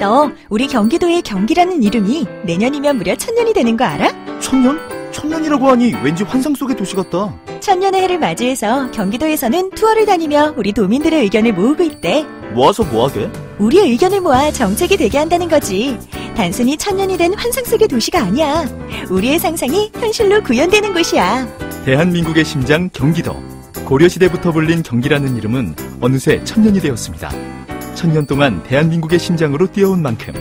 너 우리 경기도의 경기라는 이름이 내년이면 무려 천년이 되는 거 알아? 천년? 천년이라고 하니 왠지 환상 속의 도시 같다. 천년의 해를 맞이해서 경기도에서는 투어를 다니며 우리 도민들의 의견을 모으고 있대. 모아서 뭐하게? 우리의 의견을 모아 정책이 되게 한다는 거지. 단순히 천년이 된 환상 속의 도시가 아니야. 우리의 상상이 현실로 구현되는 곳이야. 대한민국의 심장 경기도. 고려시대부터 불린 경기라는 이름은 어느새 천년이 되었습니다. 천년 동안 대한민국의 심장으로 뛰어온 만큼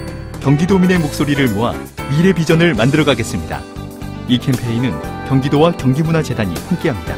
경기도민의 목소리를 모아 미래 비전을 만들어가겠습니다. 이 캠페인은 경기도와 경기문화재단이 함께합니다.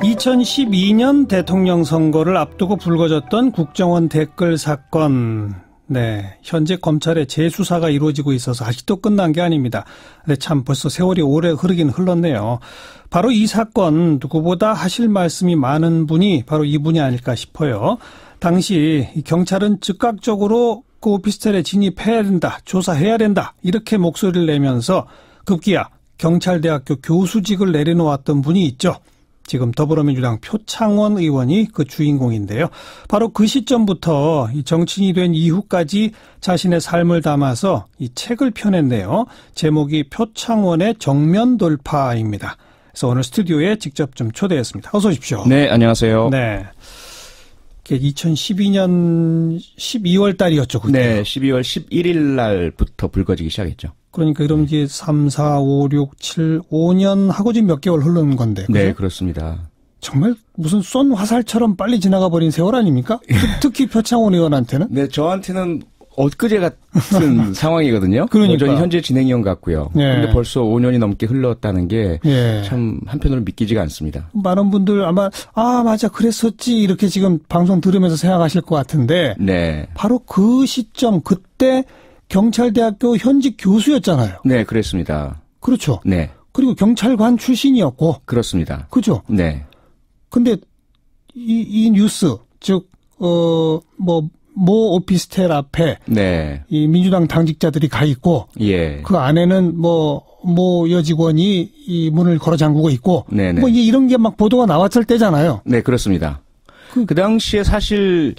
2012년 대통령 선거를 앞두고 불거졌던 국정원 댓글 사건 네. 현재 검찰의 재수사가 이루어지고 있어서 아직도 끝난 게 아닙니다. 네, 참 벌써 세월이 오래 흐르긴 흘렀네요. 바로 이 사건 누구보다 하실 말씀이 많은 분이 바로 이분이 아닐까 싶어요. 당시 경찰은 즉각적으로 그 오피스텔에 진입해야 된다, 조사해야 된다, 이렇게 목소리를 내면서 급기야 경찰대학교 교수직을 내려놓았던 분이 있죠. 지금 더불어민주당 표창원 의원이 그 주인공인데요. 바로 그 시점부터 정치인이 된 이후까지 자신의 삶을 담아서 이 책을 펴냈네요. 제목이 표창원의 정면 돌파입니다. 그래서 오늘 스튜디오에 직접 좀 초대했습니다. 어서 오십시오. 네, 안녕하세요. 네. 2012년 12월 달이었죠, 그때. 네, 12월 11일 날부터 불거지기 시작했죠. 그러니까 이러면 이제 3, 4, 5, 6, 7, 5년 하고 지금 몇 개월 흐르는 건데. 네, 그죠? 네, 그렇습니다. 정말 무슨 쏜 화살처럼 빨리 지나가 버린 세월 아닙니까? 예. 특히 표창원 의원한테는? 네, 저한테는 엊그제 같은 상황이거든요. 그러니 여전히 뭐 현재 진행형 같고요. 예. 그런데 벌써 5년이 넘게 흘렀다는 게참 예. 한편으로 믿기지가 않습니다. 많은 분들 아마 아 맞아 그랬었지 이렇게 지금 방송 들으면서 생각하실 것 같은데 네. 바로 그 시점 그때 경찰대학교 현직 교수였잖아요. 네, 그랬습니다. 그렇죠. 네. 그리고 경찰관 출신이었고. 그렇습니다. 그죠? 네. 근데 이, 이 뉴스, 즉, 어, 뭐, 모 오피스텔 앞에. 네. 이 민주당 당직자들이 가 있고. 예. 그 안에는 뭐, 모 여직원이 이 문을 걸어 잠그고 있고. 네네. 네. 뭐 이런 게 막 보도가 나왔을 때잖아요. 네, 그렇습니다. 그, 그 당시에 사실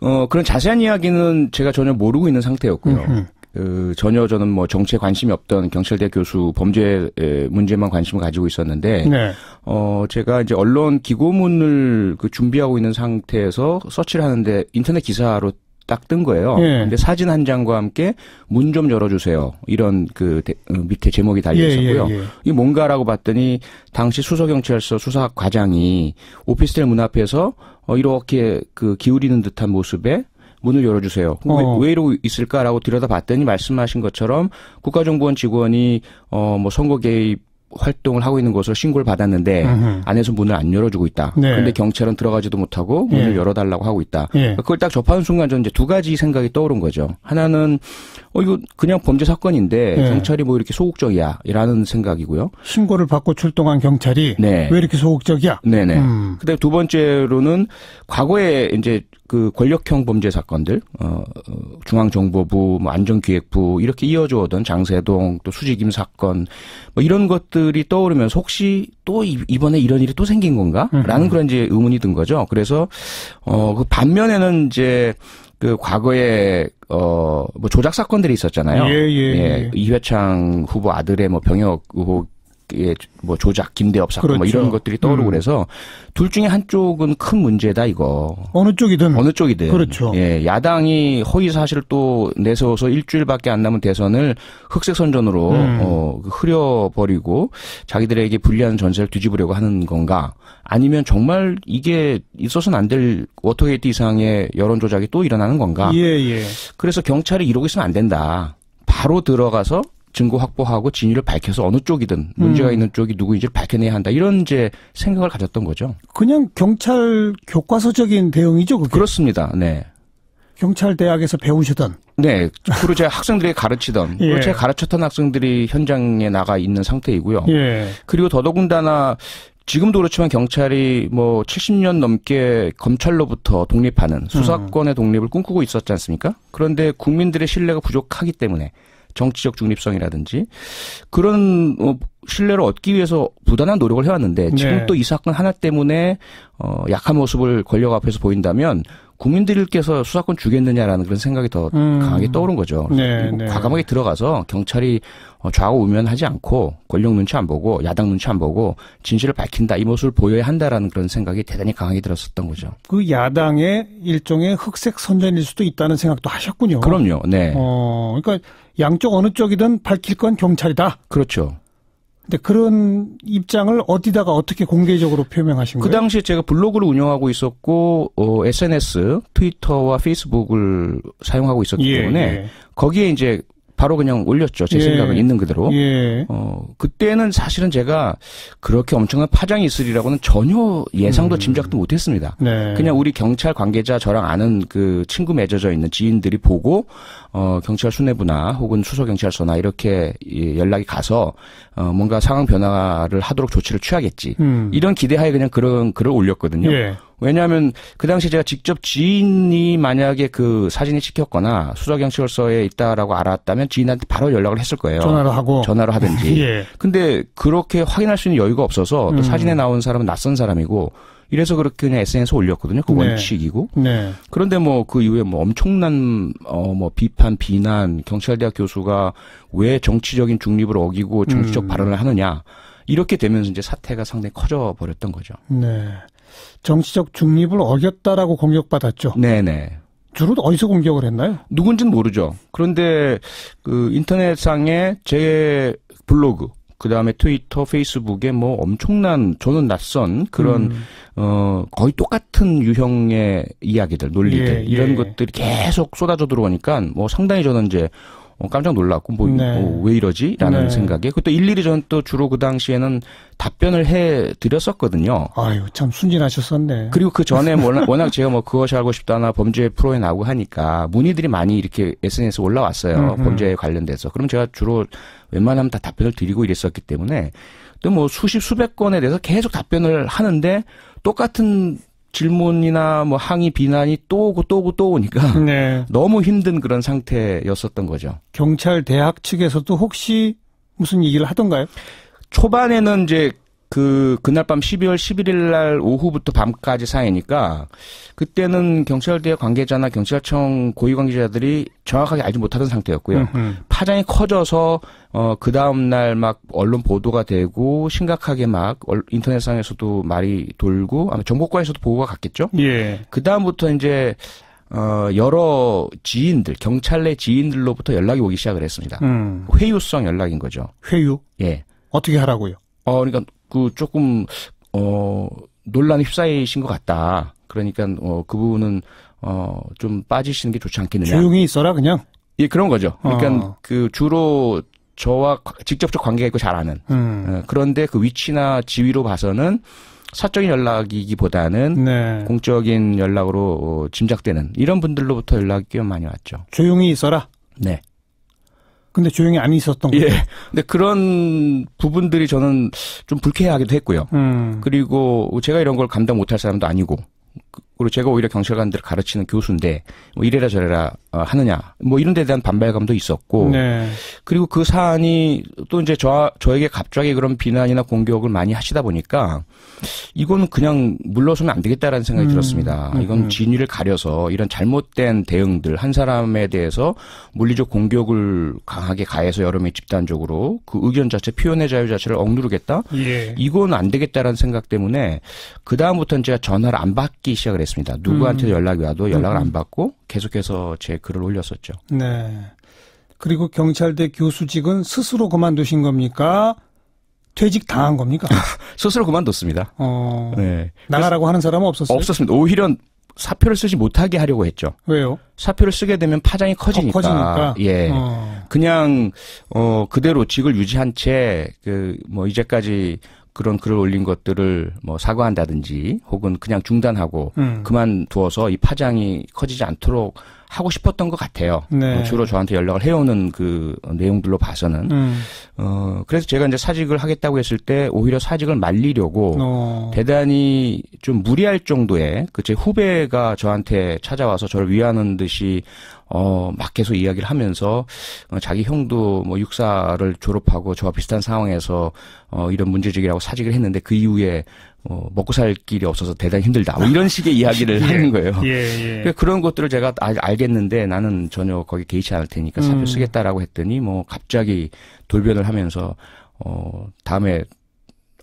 어, 그런 자세한 이야기는 제가 전혀 모르고 있는 상태였고요. 그 전혀 저는 뭐 정치에 관심이 없던 경찰대 교수 범죄 문제만 관심을 가지고 있었는데 네. 어 제가 이제 언론 기고문을 그 준비하고 있는 상태에서 서치를 하는데 인터넷 기사로 딱뜬 거예요. 예. 근데 사진 한 장과 함께 문 좀 열어주세요. 이런 그 대, 어, 밑에 제목이 달려 예, 예, 있었고요. 예, 예, 이 뭔가라고 봤더니 당시 수서경찰서 수사 과장이 오피스텔 문 앞에서 어, 이렇게 그 기울이는 듯한 모습에 문을 열어주세요. 어. 왜, 왜 이러고 있을까라고 들여다봤더니 말씀하신 것처럼 국가정보원 직원이 어뭐 선거 개입 활동을 하고 있는 것으로 신고를 받았는데 으흠. 안에서 문을 안 열어주고 있다. 네. 그런데 경찰은 들어가지도 못하고 문을 예. 열어달라고 하고 있다. 예. 그러니까 그걸 딱 접하는 순간 저는 이제 두 가지 생각이 떠오른 거죠. 하나는 어 이거 그냥 범죄 사건인데 네. 경찰이 뭐 이렇게 소극적이야라는 생각이고요. 신고를 받고 출동한 경찰이 네. 왜 이렇게 소극적이야? 네네. 음. 그다음 에두 번째로는 과거에 이제 그 권력형 범죄 사건들, 어, 어 중앙정보부, 뭐 안전기획부 이렇게 이어져 오던 장세동 또 수지김 사건 뭐 이런 것들이 떠오르면서 혹시 또 이번에 이런 일이 또 생긴 건가라는 음. 그런 이제 의문이 든 거죠. 그래서 어그 반면에는 이제 그 과거에 어 뭐 조작 사건들이 있었잖아요. 예, 예, 예, 예. 이회창 후보 아들의 뭐 병역 의혹 예, 뭐 조작, 김대엽 사건 뭐 그렇죠. 뭐 이런 것들이 떠오르고 음. 그래서 둘 중에 한쪽은 큰 문제다 이거. 어느 쪽이든 어느 쪽이든 그렇죠. 예, 야당이 허위 사실을 또 내세워서 일주일밖에 안 남은 대선을 흑색 선전으로 음. 어 흐려 버리고 자기들에게 불리한 전세를 뒤집으려고 하는 건가? 아니면 정말 이게 있어서는 안 될 워터게이트 이상의 여론 조작이 또 일어나는 건가? 예, 예. 그래서 경찰이 이러고 있으면 안 된다. 바로 들어가서 증거 확보하고 진위를 밝혀서 어느 쪽이든 문제가 음. 있는 쪽이 누구인지를 밝혀내야 한다 이런 이제 생각을 가졌던 거죠. 그냥 경찰 교과서적인 대응이죠. 그게? 그렇습니다 네. 경찰 대학에서 배우시던. 네, 주로 제가 학생들이 가르치던, 예. 제가 가르쳤던 학생들이 현장에 나가 있는 상태이고요. 예. 그리고 더더군다나 지금도 그렇지만 경찰이 뭐 70년 넘게 검찰로부터 독립하는 수사권의 음. 독립을 꿈꾸고 있었지 않습니까? 그런데 국민들의 신뢰가 부족하기 때문에 정치적 중립성이라든지 그런 어, 신뢰를 얻기 위해서 부단한 노력을 해왔는데 지금 네. 또이 사건 하나 때문에 어, 약한 모습을 권력 앞에서 보인다면 국민들께서 수사권 주겠느냐라는 그런 생각이 더 음. 강하게 떠오른 거죠. 네, 네. 과감하게 들어가서 경찰이 어, 좌우 우면하지 않고 권력 눈치 안 보고 야당 눈치 안 보고 진실을 밝힌다 이 모습을 보여야 한다라는 그런 생각이 대단히 강하게 들었었던 거죠. 그 야당의 일종의 흑색 선전일 수도 있다는 생각도 하셨군요. 그럼요. 네. 어, 그러니까 양쪽 어느 쪽이든 밝힐 건 경찰이다. 그렇죠. 근데 그런 입장을 어디다가 어떻게 공개적으로 표명하신 그 거예요? 그 당시에 제가 블로그를 운영하고 있었고 어, SNS, 트위터와 페이스북을 사용하고 있었기 예, 때문에 예. 거기에 이제 바로 그냥 올렸죠. 제 예. 생각은 있는 그대로. 예. 어, 그때는 사실은 제가 그렇게 엄청난 파장이 있으리라고는 전혀 예상도 음. 짐작도 못 했습니다. 네. 그냥 우리 경찰 관계자 저랑 아는 그 친구 맺어져 있는 지인들이 보고 어, 경찰 수뇌부나 혹은 수소경찰서나 이렇게 연락이 가서 어, 뭔가 상황 변화를 하도록 조치를 취하겠지. 음. 이런 기대하에 그냥 그런 글을 올렸거든요. 예. 왜냐하면 그 당시 제가 직접 지인이 만약에 그 사진이 찍혔거나 수사경찰서에 있다라고 알았다면 지인한테 바로 연락을 했을 거예요. 전화로 하고 전화로 하든지. 예. 근데 그렇게 확인할 수 있는 여유가 없어서 또 음. 사진에 나온 사람은 낯선 사람이고 이래서 그렇게 그냥 SNS 올렸거든요. 그 네. 원칙이고. 네. 그런데 뭐 그 이후에 뭐 엄청난 어 뭐 비판, 비난, 경찰대학 교수가 왜 정치적인 중립을 어기고 정치적 음. 발언을 하느냐 이렇게 되면서 이제 사태가 상당히 커져 버렸던 거죠. 네. 정치적 중립을 어겼다라고 공격받았죠. 네네. 주로 어디서 공격을 했나요? 누군지는 모르죠. 그런데 그 인터넷상에 제 블로그 그 다음에 트위터, 페이스북에 뭐 엄청난 저는 낯선 그런 음. 어 거의 똑같은 유형의 이야기들, 논리들 예, 이런 예. 것들이 계속 쏟아져 들어오니까 뭐 상당히 저는 이제 어, 깜짝 놀랐고 뭐왜 네. 뭐 이러지라는 네. 생각에 그것도 일일이 저는 또 주로 그 당시에는 답변을 해 드렸었거든요. 아유 참 순진하셨었네. 그리고 그 전에 뭐 워낙, 워낙 제가 뭐 그것이 알고 싶다나 범죄 프로에 나오고 하니까 문의들이 많이 이렇게 SNS 올라왔어요. 음음. 음. 범죄에 관련돼서. 그럼 제가 주로 웬만하면 다 답변을 드리고 이랬었기 때문에 또 뭐 수십 수백 건에 대해서 계속 답변을 하는데 똑같은 질문이나 뭐 항의 비난이 또 오고 또 오고 또 오니까 네. 너무 힘든 그런 상태였었던 거죠. 경찰 대학 측에서도 혹시 무슨 얘기를 하던가요? 초반에는 이제 그 그날 밤 12월 11일 날 오후부터 밤까지 사이니까 그때는 경찰대 관계자나 경찰청 고위 관계자들이 정확하게 알지 못하던 상태였고요. 음, 음. 파장이 커져서 어그 다음 날 막 언론 보도가 되고 심각하게 막 인터넷상에서도 말이 돌고 아마 정보과에서도 보고가 갔겠죠. 예. 그 다음부터 이제 어, 여러 지인들, 경찰 내 지인들로부터 연락이 오기 시작을 했습니다. 음. 회유성 연락인 거죠. 회유? 예. 어떻게 하라고요? 어, 그러니까 그 조금 어 논란에 휩싸이신 것 같다. 그러니까 어 그 부분은 어 좀 빠지시는 게 좋지 않겠느냐. 조용히 있어라 그냥. 예 그런 거죠. 그러니까 어. 그 주로 저와 직접적 관계가 있고 잘 아는. 음. 어, 그런데 그 위치나 지위로 봐서는 사적인 연락이기보다는 네. 공적인 연락으로 어, 짐작되는 이런 분들로부터 연락이 꽤 많이 왔죠. 조용히 있어라. 네. 근데 조용히 안 있었던 거예요. 근데 그런 부분들이 저는 좀 불쾌하기도 했고요. 음. 그리고 제가 이런 걸 감당 못할 사람도 아니고 그리고 제가 오히려 경찰관들을 가르치는 교수인데 뭐 이래라 저래라 어, 하느냐 뭐 이런 데 대한 반발감도 있었고 네. 그리고 그 사안이 또 이제 저 저에게 갑자기 그런 비난이나 공격을 많이 하시다 보니까 이건 그냥 물러서면 안 되겠다라는 생각이 음. 들었습니다. 음, 이건 음. 진위를 가려서 이런 잘못된 대응들 한 사람에 대해서 물리적 공격을 강하게 가해서 여름에 집단적으로 그 의견 자체 표현의 자유 자체를 억누르겠다. 예. 이건 안 되겠다라는 생각 때문에 그 다음부터는 제가 전화를 안 받기 시작을 했어요. 했습니다. 누구한테 음. 연락이 와도 연락을 음. 안 받고 계속해서 제 글을 올렸었죠. 네. 그리고 경찰대 교수직은 스스로 그만두신 겁니까? 퇴직 당한 겁니까? 스스로 그만뒀습니다. 어, 네. 나가라고 하는 사람은 없었어요? 없었습니다. 오히려 사표를 쓰지 못하게 하려고 했죠. 왜요? 사표를 쓰게 되면 파장이 커지니까. 커지니까? 예. 어. 그냥 어 그대로 직을 유지한 채 그 뭐 이제까지 그런 글을 올린 것들을 뭐 사과한다든지 혹은 그냥 중단하고 음. 그만두어서 이 파장이 커지지 않도록 하고 싶었던 것 같아요. 네. 뭐 주로 저한테 연락을 해오는 그 내용들로 봐서는. 음. 어, 그래서 제가 이제 사직을 하겠다고 했을 때 오히려 사직을 말리려고 어. 대단히 좀 무리할 정도의 그제 후배가 저한테 찾아와서 저를 위하는 듯이 어, 막 계속 이야기를 하면서 어, 자기 형도 뭐 육사를 졸업하고 저와 비슷한 상황에서 어, 이런 문제직이라고 사직을 했는데 그 이후에 어, 먹고 살 길이 없어서 대단히 힘들다. 뭐 이런 식의 이야기를 예, 하는 거예요. 예, 예. 그러니까 그런 것들을 제가 아, 알겠는데 나는 전혀 거기 개의치 않을 테니까 사표 음. 쓰겠다라고 했더니 뭐 갑자기 돌변을 하면서 어, 다음에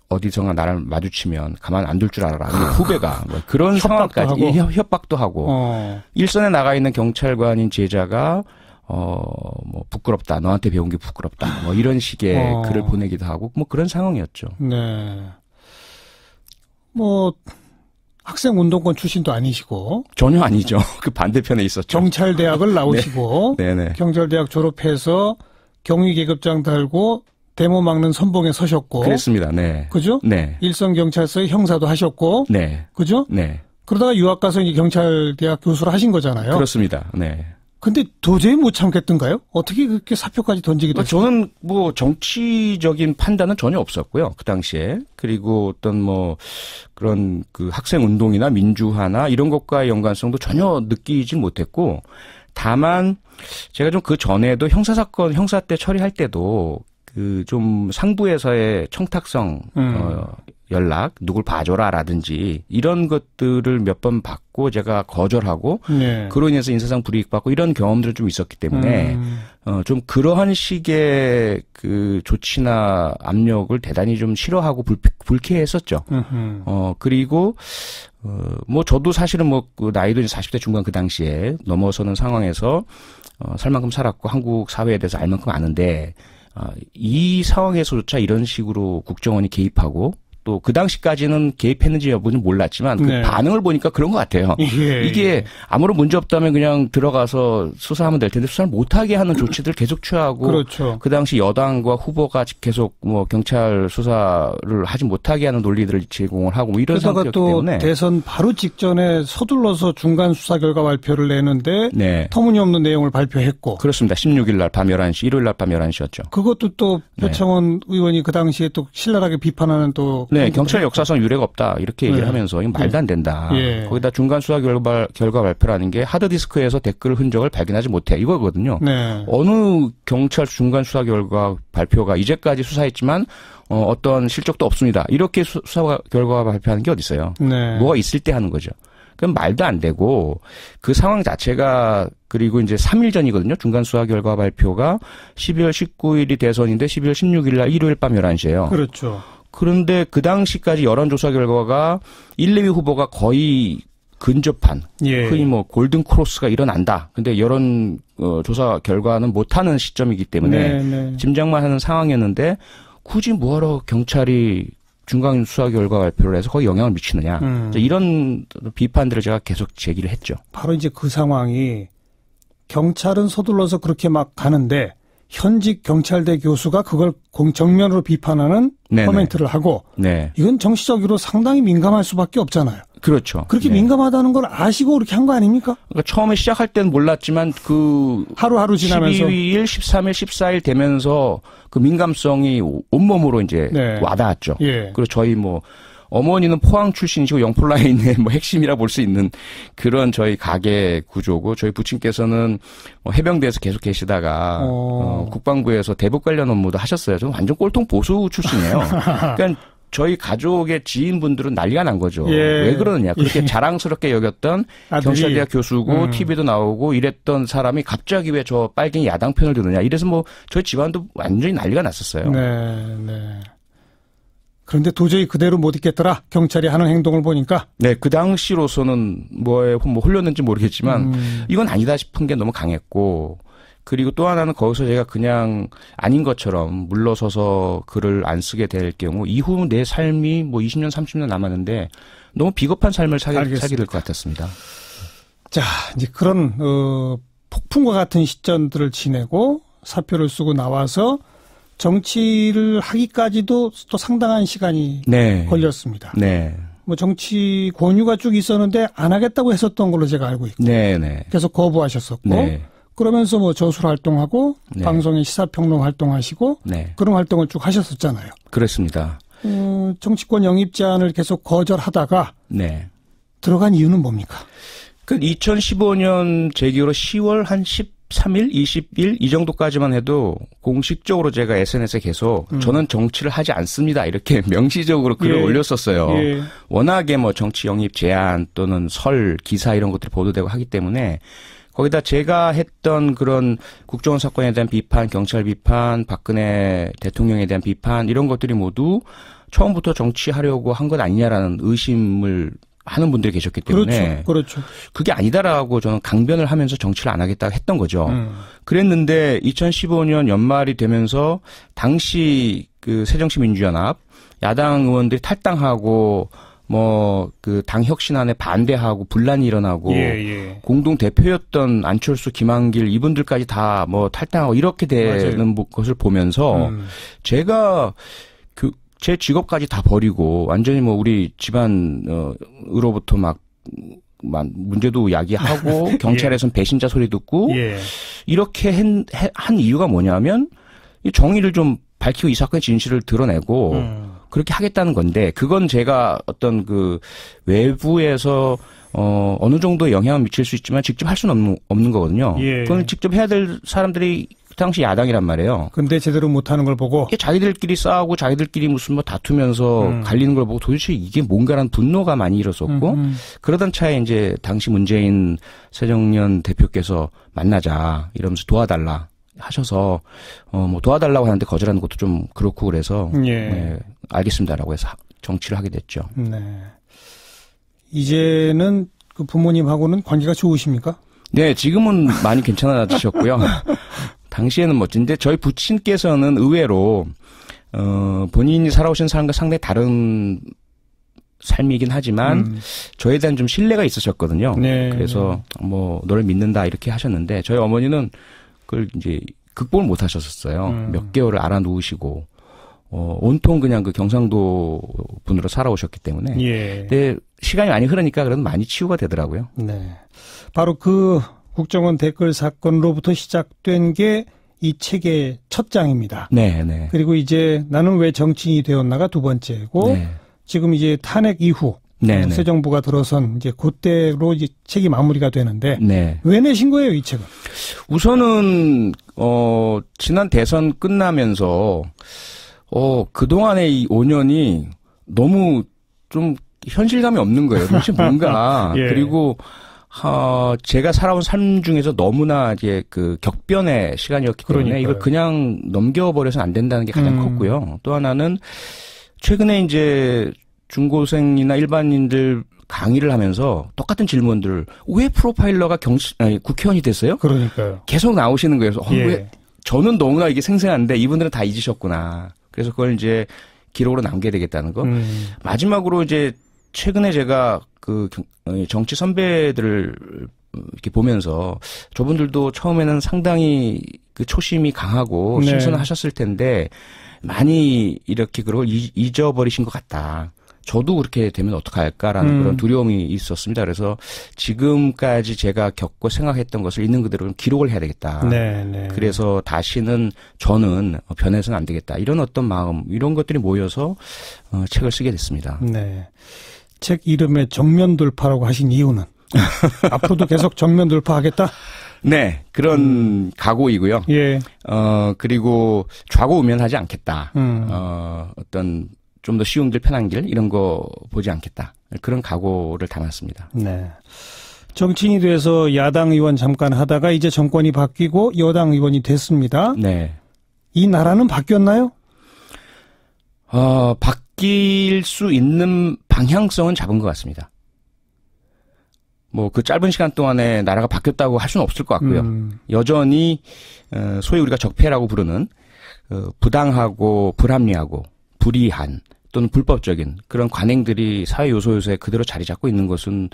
어디선가 나를 마주치면 가만 안 둘 줄 알아라. 아. 후배가 뭐 그런 상황까지 하고. 이 협박도 하고 어. 일선에 나가 있는 경찰관인 제자가 어 뭐 부끄럽다 너한테 배운 게 부끄럽다 뭐 이런 식의 어. 글을 보내기도 하고 뭐 그런 상황이었죠. 네. 뭐 학생 운동권 출신도 아니시고 전혀 아니죠. 그 반대편에 있었죠. 경찰대학을 네. 나오시고 네, 네. 경찰대학 졸업해서 경위계급장 달고 데모 막는 선봉에 서셨고 그랬습니다. 네. 그죠? 네. 일선 경찰서에 형사도 하셨고 네. 그죠? 네. 그러다가 유학 가서 이제 경찰대학 교수를 하신 거잖아요. 그렇습니다. 네. 근데 도저히 못 참겠던가요? 어떻게 그렇게 사표까지 던지게 뭐 됐어요? 저는 뭐 정치적인 판단은 전혀 없었고요. 그 당시에. 그리고 어떤 뭐 그런 그 학생 운동이나 민주화나 이런 것과의 연관성도 전혀 느끼지 못했고 다만 제가 좀 그 전에도 형사사건, 형사 때 처리할 때도 그좀 상부에서의 청탁성 음. 어, 연락, 누굴 봐줘라라든지 이런 것들을 몇 번 받고 제가 거절하고 네. 그로 인해서 인사상 불이익 받고 이런 경험들은 좀 있었기 때문에 음. 어, 좀 그러한 식의 그 조치나 압력을 대단히 좀 싫어하고 불, 불쾌했었죠. 음흠. 어 그리고 어, 뭐 저도 사실은 뭐그 나이도 이제 40대 중반 그 당시에 넘어서는 상황에서 어, 살 만큼 살았고 한국 사회에 대해서 알 만큼 아는데 아, 이 상황에서조차 이런 식으로 국정원이 개입하고 또그 당시까지는 개입했는지 여부는 몰랐지만 그 네. 그 반응을 보니까 그런 것 같아요. 예, 예, 이게 예. 아무런 문제 없다면 그냥 들어가서 수사하면 될 텐데 수사를 못하게 하는 조치들 계속 취하고 그렇죠. 그 당시 여당과 후보가 계속 뭐 경찰 수사를 하지 못하게 하는 논리들을 제공을 하고 뭐 이런 상태였기 때문에 대선 바로 직전에 서둘러서 중간 수사 결과 발표를 내는데 네. 터무니없는 내용을 발표했고 그렇습니다. 16일 날 밤 11시 일요일 날밤 11시였죠. 그것도 또 표창원 네. 의원이 그 당시에 또 신랄하게 비판하는 또 네. 네, 경찰 역사상 유례가 없다 이렇게 얘기를 네. 하면서 이건 네. 말도 안 된다. 예. 거기다 중간 수사 결과 결과 발표라는 게 하드 디스크에서 댓글 흔적을 발견하지 못해 이거거든요. 네. 어느 경찰 중간 수사 결과 발표가 이제까지 수사했지만 어, 어떤 실적도 없습니다. 이렇게 수, 사 결과 발표하는 게어딨어요 네. 뭐가 있을 때 하는 거죠. 그건 말도 안 되고 그 상황 자체가 그리고 이제 3일 전이거든요. 중간 수사 결과 발표가 12월 19일이 대선인데 12월 16일 날 일요일 밤 11시에요. 그렇죠. 그런데 그 당시까지 여론조사 결과가 1, 2위 후보가 거의 근접한 예. 흔히 뭐 골든 크로스가 일어난다. 근데 여론 어, 조사 결과는 못하는 시점이기 때문에 네네. 네. 짐작만 하는 상황이었는데 굳이 뭐하러 경찰이 중간 수사 결과 발표를 해서 거기 영향을 미치느냐 음. 이런 비판들을 제가 계속 제기를 했죠. 바로 이제 그 상황이 경찰은 서둘러서 그렇게 막 가는데 현직 경찰대 교수가 그걸 정면으로 비판하는 네네. 코멘트를 하고 네. 이건 정치적으로 상당히 민감할 수밖에 없잖아요. 그렇죠. 그렇게 네. 민감하다는 걸 아시고 그렇게 한 거 아닙니까? 그러니까 처음에 시작할 때는 몰랐지만 그 하루하루 지나면서 12일, 13일, 14일 되면서 그 민감성이 온몸으로 이제 네. 와닿았죠. 예. 그리고 저희 뭐 어머니는 포항 출신이시고 영플라인의뭐 핵심이라 볼 수 있는 그런 저희 가게 구조고 저희 부친께서는 뭐 해병대에서 계속 계시다가 어. 어, 국방부에서 대북 관련 업무도 하셨어요. 저는 완전 꼴통 보수 출신이에요. 그러니까 저희 가족의 지인분들은 난리가 난 거죠. 예. 왜 그러느냐. 그렇게 예. 자랑스럽게 여겼던 경찰대학 교수고 음. TV도 나오고 이랬던 사람이 갑자기 왜 저 빨갱이 야당 편을 드느냐. 이래서 뭐 저희 집안도 완전히 난리가 났었어요. 네, 네. 그런데 도저히 그대로 못 있겠더라. 경찰이 하는 행동을 보니까. 네, 그 당시로서는 뭐에 뭐 홀렸는지 모르겠지만 음. 이건 아니다 싶은 게 너무 강했고 그리고 또 하나는 거기서 제가 그냥 아닌 것처럼 물러서서 글을 안 쓰게 될 경우 이후 내 삶이 뭐 20년, 30년 남았는데 너무 비겁한 삶을 살게, 살게 될 것 같았습니다. 자, 이제 그런 어 폭풍과 같은 시점들을 지내고 사표를 쓰고 나와서 정치를 하기까지도 또 상당한 시간이 네. 걸렸습니다. 네. 뭐 정치 권유가 쭉 있었는데 안 하겠다고 했었던 걸로 제가 알고 있고 네네. 네. 계속 거부하셨었고 네. 그러면서 뭐 저술 활동하고 네. 방송에 시사평론 활동하시고 네. 그런 활동을 쭉 하셨었잖아요. 그렇습니다. 어, 정치권 영입 제안을 계속 거절하다가 네. 들어간 이유는 뭡니까? 그 2015년 재기로 10월 한 10. 23일, 20일 이 정도까지만 해도 공식적으로 제가 SNS에 계속 음. 저는 정치를 하지 않습니다. 이렇게 명시적으로 글을 예. 올렸었어요. 예. 워낙에 뭐 정치 영입 제한 또는 설 기사 이런 것들이 보도되고 하기 때문에 거기다 제가 했던 그런 국정원 사건에 대한 비판, 경찰 비판, 박근혜 대통령에 대한 비판 이런 것들이 모두 처음부터 정치하려고 한 것 아니냐라는 의심을 하는 분들이 계셨기 때문에 그렇죠, 그렇죠. 그게 아니다라고 저는 강변을 하면서 정치를 안 하겠다 했던 거죠. 음. 그랬는데 2015년 연말이 되면서 당시 그 새정치민주연합 야당 의원들이 탈당하고 뭐 그 당 혁신안에 반대하고 분란이 일어나고 예, 예. 공동 대표였던 안철수, 김한길 이분들까지 다 뭐 탈당하고 이렇게 되는 맞아요. 것을 보면서 음. 제가 그제 직업까지 다 버리고 완전히 뭐 우리 집안으로부터 어, 막 문제도 야기하고 예. 경찰에선 예. 배신자 소리 듣고 예. 이렇게 한, 한, 이유가 뭐냐면 이 정의를 좀 밝히고 이 사건의 진실을 드러내고 음. 그렇게 하겠다는 건데 그건 제가 어떤 그 외부에서 어 어느 정도 영향을 미칠 수 있지만 직접 할 수는 없는, 없는 거거든요. 예. 그건 직접 해야 될 사람들이 그 당시 야당이란 말이에요. 근데 제대로 못하는 걸 보고 자기들끼리 싸우고 자기들끼리 무슨 뭐 다투면서 음. 갈리는 걸 보고 도대체 이게 뭔가라는 분노가 많이 일어섰고 음, 음. 그러던 차에 이제 당시 문재인 새정년 대표께서 만나자 이러면서 도와달라 하셔서 어뭐 도와달라고 하는데 거절하는 것도 좀 그렇고 그래서 예. 네, 알겠습니다라고 해서 정치를 하게 됐죠. 네. 이제는 그 부모님하고는 관계가 좋으십니까? 네, 지금은 많이 괜찮아지셨고요. 당시에는 멋진데 뭐 저희 부친께서는 의외로 어 본인이 살아오신 삶과 상당히 다른 삶이긴 하지만 음. 저에 대한 좀 신뢰가 있으셨거든요. 네. 그래서 뭐 너를 믿는다 이렇게 하셨는데 저희 어머니는 그걸 이제 극복을 못 하셨었어요. 음. 몇 개월을 알아놓으시고 어 온통 그냥 그 경상도 분으로 살아오셨기 때문에. 예. 근데 시간이 많이 흐르니까 그래도 많이 치유가 되더라고요. 네. 바로 그 국정원 댓글 사건으로부터 시작된 게 이 책의 첫 장입니다. 네, 네. 그리고 이제 나는 왜 정치인이 되었나가 두 번째고 네. 지금 이제 탄핵 이후 네네. 네. 새 정부가 들어선 이제 그때로 이제 책이 마무리가 되는데 네. 왜 내신 거예요 이 책은? 우선은 어 지난 대선 끝나면서 어그 동안의 이 5년이 너무 좀 현실감이 없는 거예요. 도대체 뭔가 예. 그리고 어, 제가 살아온 삶 중에서 너무나 이제 그 격변의 시간이었기 때문에 그러니까요. 이걸 그냥 넘겨버려서는 안 된다는 게 가장 음. 컸고요. 또 하나는 최근에 이제 중고생이나 일반인들 강의를 하면서 똑같은 질문들왜 프로파일러가 경 국회의원이 됐어요? 그러니까요. 계속 나오시는 거예요. 그래서 어, 예. 왜 저는 너무나 이게 생생한데 이분들은 다 잊으셨구나. 그래서 그걸 이제 기록으로 남겨야 되겠다는 거. 음. 마지막으로 이제 최근에 제가 그 어, 정치 선배들을 음, 이렇게 보면서 저분들도 처음에는 상당히 그 초심이 강하고 네. 신선하셨을 텐데 많이 이렇게 그걸 잊어버리신 것 같다. 저도 그렇게 되면 어떡할까라는 음. 그런 두려움이 있었습니다. 그래서 지금까지 제가 겪고 생각했던 것을 있는 그대로 기록을 해야 되겠다. 네, 네. 그래서 다시는 저는 변해서는 안 되겠다. 이런 어떤 마음, 이런 것들이 모여서 어, 책을 쓰게 됐습니다. 네. 책 이름에 정면 돌파라고 하신 이유는 앞으로도 계속 정면 돌파하겠다. 네, 그런 음. 각오이고요. 예. 어 그리고 좌고우면하지 않겠다. 음. 어 어떤 좀 더 쉬운 길 편한 길 이런 거 보지 않겠다. 그런 각오를 담았습니다. 네. 정치인이 돼서 야당 의원 잠깐 하다가 이제 정권이 바뀌고 여당 의원이 됐습니다. 네. 이 나라는 바뀌었나요? 어, 바, 바뀔 수 있는 방향성은 잡은 것 같습니다. 뭐 그 짧은 시간 동안에 나라가 바뀌었다고 할 수는 없을 것 같고요. 음. 여전히 어, 소위 우리가 적폐라고 부르는 어, 부당하고 불합리하고 불이한 또는 불법적인 그런 관행들이 사회 요소 요소에 그대로 자리 잡고 있는 것은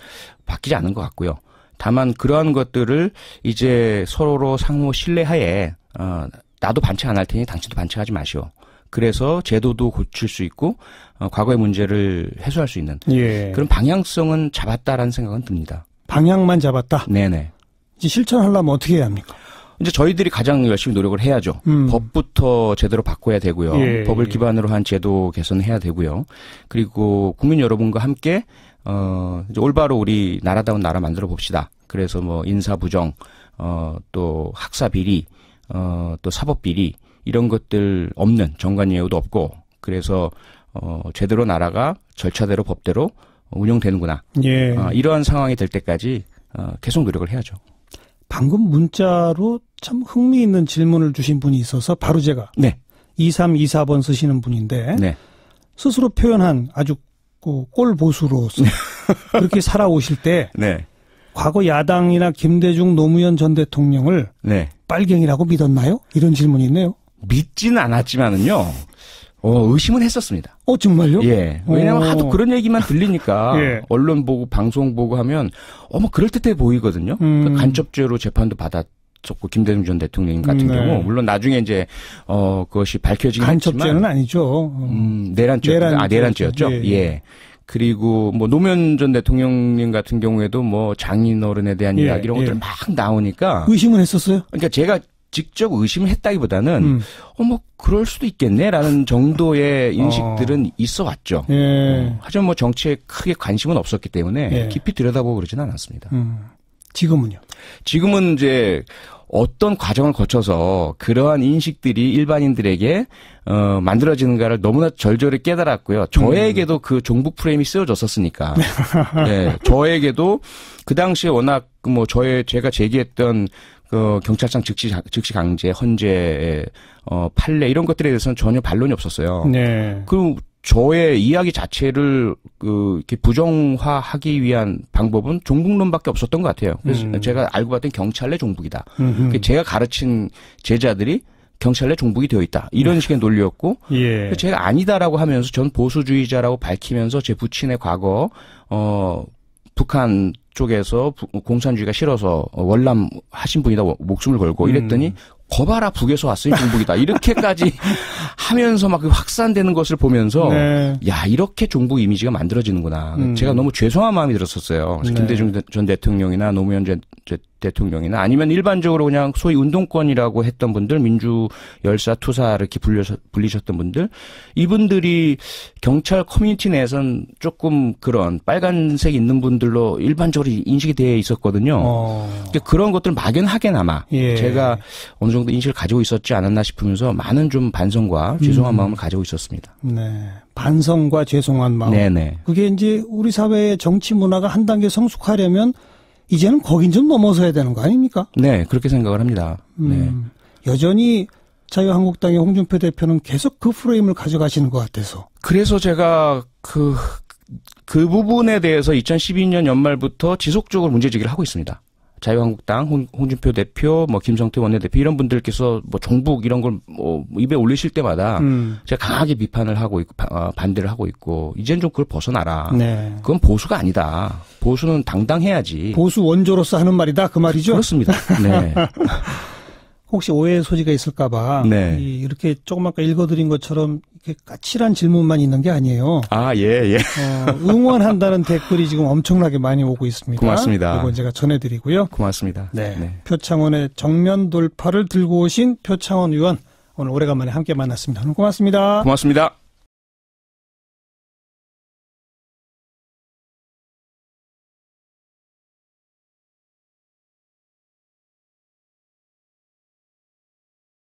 바뀌지 않은 것 같고요. 다만 그러한 것들을 이제 서로 로 상호 신뢰하에 어, 나도 반칙 안 할 테니 당신도 반칙하지 마시오. 그래서 제도도 고칠 수 있고 어, 과거의 문제를 해소할 수 있는 예. 그런 방향성은 잡았다라는 생각은 듭니다. 방향만 잡았다. 네네. 이제 실천하려면 어떻게 해야 합니까? 이제 저희들이 가장 열심히 노력을 해야죠. 음. 법부터 제대로 바꿔야 되고요. 예. 법을 기반으로 한 제도 개선해야 을 되고요. 그리고 국민 여러분과 함께 어 이제 올바로 우리 나라다운 나라 만들어 봅시다. 그래서 뭐 인사 부정, 어또 학사 비리, 어또 사법 비리 이런 것들 없는 정관예우도 없고 그래서 어 제대로 나라가 절차대로 법대로 운영되는구나. 예. 어, 이러한 상황이 될 때까지 어, 계속 노력을 해야죠. 방금 문자로 참 흥미있는 질문을 주신 분이 있어서 바로 제가 네. 2324번 쓰시는 분인데 네. 스스로 표현한 아주 그 꼴 보수로서 네. 그렇게 살아오실 때 네. 과거 야당이나 김대중 노무현 전 대통령을 네. 빨갱이라고 믿었나요? 이런 질문이 있네요. 믿지는 않았지만은요. 어, 의심은 했었습니다. 어, 정말요? 예. 왜냐면 하 어. 하도 그런 얘기만 들리니까 예. 언론 보고 방송 보고 하면 어머 그럴듯해 보이거든요. 음. 그러니까 간첩죄로 재판도 받았 었고 김대중 전 대통령님 같은 네. 경우 물론 나중에 이제 어 그것이 밝혀지긴 간첩죄는 아니죠. 음, 음 내란죄 내란, 아 내란죄였죠. 예, 예. 예. 그리고 뭐 노무현 전 대통령님 같은 경우에도 뭐 장인어른에 대한 예, 이야기 이런 예. 것들 막 나오니까 의심을 했었어요. 그러니까 제가 직접 의심했다기보다는 음. 어뭐 그럴 수도 있겠네라는 정도의 아. 인식들은 어. 있어 왔죠. 예. 어, 하지만 뭐 정치에 크게 관심은 없었기 때문에 예. 깊이 들여다보고 그러진 않았습니다. 음. 지금은요? 지금은 이제 어떤 과정을 거쳐서 그러한 인식들이 일반인들에게 어 만들어지는가를 너무나 절절히 깨달았고요. 음. 저에게도 음. 그 정부 프레임이 쓰여졌었으니까. 네, 저에게도 그 당시에 워낙 뭐 저의 제가 제기했던 그 경찰청 즉시 즉시 강제, 헌재, 어 판례 이런 것들에 대해서는 전혀 반론이 없었어요. 네. 그 저의 이야기 자체를 그 이렇게 부정화하기 위한 방법은 종북론밖에 없었던 것 같아요. 그래서 음. 제가 알고 봤더니 경찰 내 종북이다. 음흠. 그러니까 제가 가르친 제자들이 경찰 내 종북이 되어 있다. 이런 식의 논리였고 예. 제가 아니다라고 하면서 전 보수주의자라고 밝히면서 제 부친의 과거 어 북한 쪽에서 공산주의가 싫어서 월남 하신 분이다 목숨을 걸고 음. 이랬더니 음. 거봐라 북에서 왔으니 종북이다 이렇게까지 하면서 막 그 확산되는 것을 보면서 네. 야 이렇게 종북 이미지가 만들어지는구나 음. 제가 너무 죄송한 마음이 들었었어요 네. 김대중 전 대통령이나 노무현 전 대통령이나 아니면 일반적으로 그냥 소위 운동권이라고 했던 분들 민주 열사 투사 이렇게 불려서 불리셨던 분들 이분들이 경찰 커뮤니티 내에선 조금 그런 빨간색 있는 분들로 일반적으로 인식이 되어 있었거든요. 어. 그러니까 그런 것들 막연하게나마 예. 제가 어느 정도 인식을 가지고 있었지 않았나 싶으면서 많은 좀 반성과 죄송한 음. 마음을 가지고 있었습니다. 네. 반성과 죄송한 마음. 네네. 그게 이제 우리 사회의 정치 문화가 한 단계 성숙하려면 이제는 거긴 좀 넘어서야 되는 거 아닙니까? 네, 그렇게 생각을 합니다. 음, 네. 여전히 자유한국당의 홍준표 대표는 계속 그 프레임을 가져가시는 것 같아서. 그래서 제가 그, 그 부분에 대해서 2012년 연말부터 지속적으로 문제제기를 하고 있습니다. 자유한국당 홍, 홍준표 대표, 뭐 김성태 원내대표 이런 분들께서 뭐 종북 이런 걸 뭐 입에 올리실 때마다 음. 제가 강하게 비판을 하고 있고 어, 반대를 하고 있고 이젠 좀 그걸 벗어나라. 네. 그건 보수가 아니다. 보수는 당당해야지. 보수 원조로서 하는 말이다 그 말이죠. 그렇습니다. 네. 혹시 오해 의 소지가 있을까봐 네. 이렇게 조금 아까 읽어드린 것처럼 이렇게 까칠한 질문만 있는 게 아니에요. 아, 예, 예. 어, 응원한다는 댓글이 지금 엄청나게 많이 오고 있습니다. 고맙습니다. 이건 제가 전해드리고요. 고맙습니다. 네. 네. 표창원의 정면 돌파를 들고 오신 표창원 의원, 오늘 오래간만에 함께 만났습니다. 오늘 고맙습니다. 고맙습니다.